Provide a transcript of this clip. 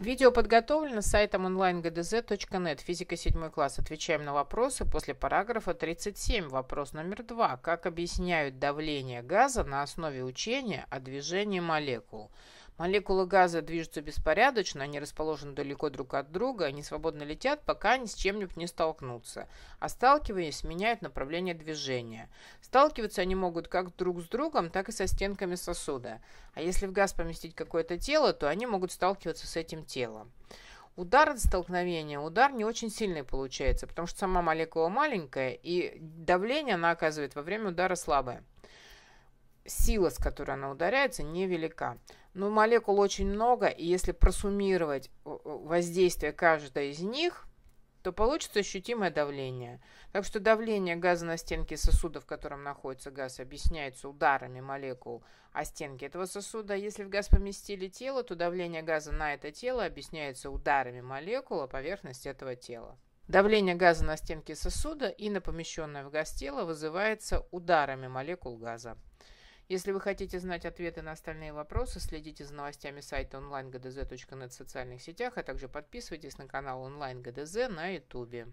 Видео подготовлено сайтом онлайн-гдз.нет. Физика 7 класс. Отвечаем на вопросы после параграфа 37. Вопрос номер 2. Как объясняют давление газа на основе учения о движении молекул? Молекулы газа движутся беспорядочно, они расположены далеко друг от друга, они свободно летят, пока ни с чем-нибудь не столкнутся, а сталкиваясь, меняют направление движения. Сталкиваться они могут как друг с другом, так и со стенками сосуда. А если в газ поместить какое-то тело, то они могут сталкиваться с этим телом. Удар от столкновения, удар не очень сильный получается, потому что сама молекула маленькая, и давление она оказывает во время удара слабое сила, с которой она ударяется, невелика. Но молекул очень много, и если просуммировать э, э, воздействие каждой из них, то получится ощутимое давление. Так что давление газа на стенке сосуда, в котором находится газ, объясняется ударами молекул о стенке этого сосуда. Если в газ поместили тело, то давление газа на это тело объясняется ударами молекул о поверхности этого тела. Давление газа на стенке сосуда и на помещенное в газ тело вызывается ударами молекул газа. Если вы хотите знать ответы на остальные вопросы, следите за новостями сайта онлайн.гдз.нет в социальных сетях, а также подписывайтесь на канал онлайн.гдз на YouTube.